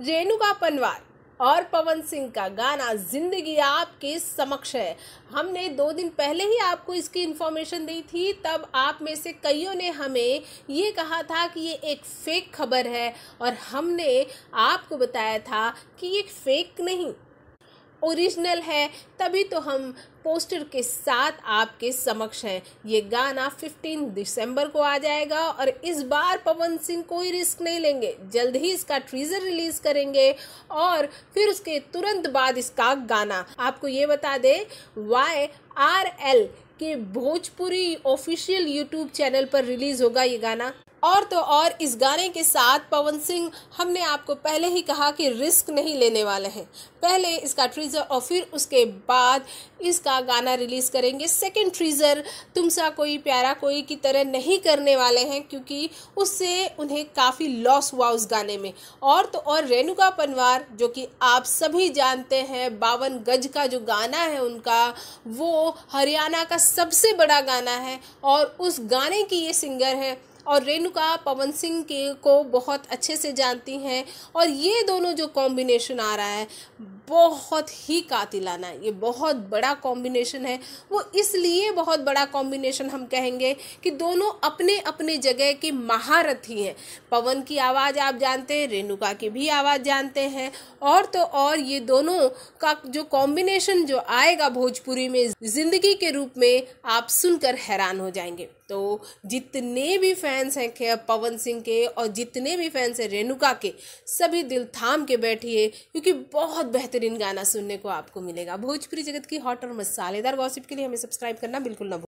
रेणुका पनवार और पवन सिंह का गाना जिंदगी आपके समक्ष है हमने दो दिन पहले ही आपको इसकी इन्फॉर्मेशन दी थी तब आप में से कईयों ने हमें ये कहा था कि ये एक फेक खबर है और हमने आपको बताया था कि ये फेक नहीं ओरिजिनल है तभी तो हम पोस्टर के साथ आपके समक्ष हैं ये गाना 15 दिसंबर को आ जाएगा और इस बार पवन सिंह कोई रिस्क नहीं लेंगे जल्द ही इसका ट्रीजर रिलीज़ करेंगे और फिर उसके तुरंत बाद इसका गाना आपको ये बता दें वाई आर एल के भोजपुरी ऑफिशियल यूट्यूब चैनल पर रिलीज़ होगा ये गाना और तो और इस गाने के साथ पवन सिंह हमने आपको पहले ही कहा कि रिस्क नहीं लेने वाले हैं पहले इसका ट्रीज़र और फिर उसके बाद इसका गाना रिलीज़ करेंगे सेकेंड ट्रीज़र तुमसा कोई प्यारा कोई की तरह नहीं करने वाले हैं क्योंकि उससे उन्हें काफ़ी लॉस हुआ उस गाने में और तो और रेणुका पनवार जो कि आप सभी जानते हैं बावन गज का जो गाना है उनका वो हरियाणा का सबसे बड़ा गाना है और उस गाने की ये सिंगर है और रेणुका पवन सिंह के को बहुत अच्छे से जानती हैं और ये दोनों जो कॉम्बिनेशन आ रहा है बहुत ही कातिलाना है ये बहुत बड़ा कॉम्बिनेशन है वो इसलिए बहुत बड़ा कॉम्बिनेशन हम कहेंगे कि दोनों अपने अपने जगह के महारथी हैं पवन की आवाज़ आप जानते हैं रेणुका की भी आवाज़ जानते हैं और तो और ये दोनों का जो कॉम्बिनेशन जो आएगा भोजपुरी में ज़िंदगी के रूप में आप सुनकर हैरान हो जाएंगे तो जितने भी फैंस हैं पवन सिंह के और जितने भी फैंस हैं रेणुका के सभी दिल थाम के बैठिए क्योंकि बहुत बेहतरीन गाना सुनने को आपको मिलेगा भोजपुरी जगत की हॉट और मसालेदार गॉसिप के लिए हमें सब्सक्राइब करना बिल्कुल ना